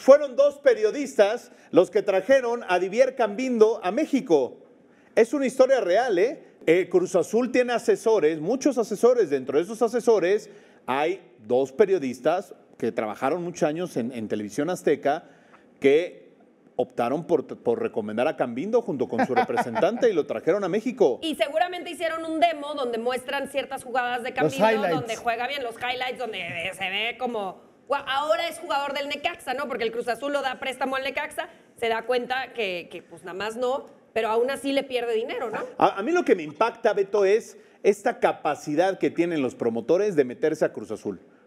fueron dos periodistas los que trajeron a Divier Cambindo a México. Es una historia real, ¿eh? Cruz Azul tiene asesores, muchos asesores. Dentro de esos asesores hay dos periodistas que trabajaron muchos años en, televisión azteca que optaron por, recomendar a Cambindo junto con su representante y lo trajeron a México. Y seguramente hicieron un demo donde muestran ciertas jugadas de Cambindo, donde juega bien los highlights, donde se ve como ahora es jugador del Necaxa, ¿no? Porque el Cruz Azul lo da préstamo al Necaxa, se da cuenta que, pues nada más no, pero aún así le pierde dinero, ¿no? a, mí lo que me impacta, Beto, es esta capacidad que tienen los promotores de meterse a Cruz Azul.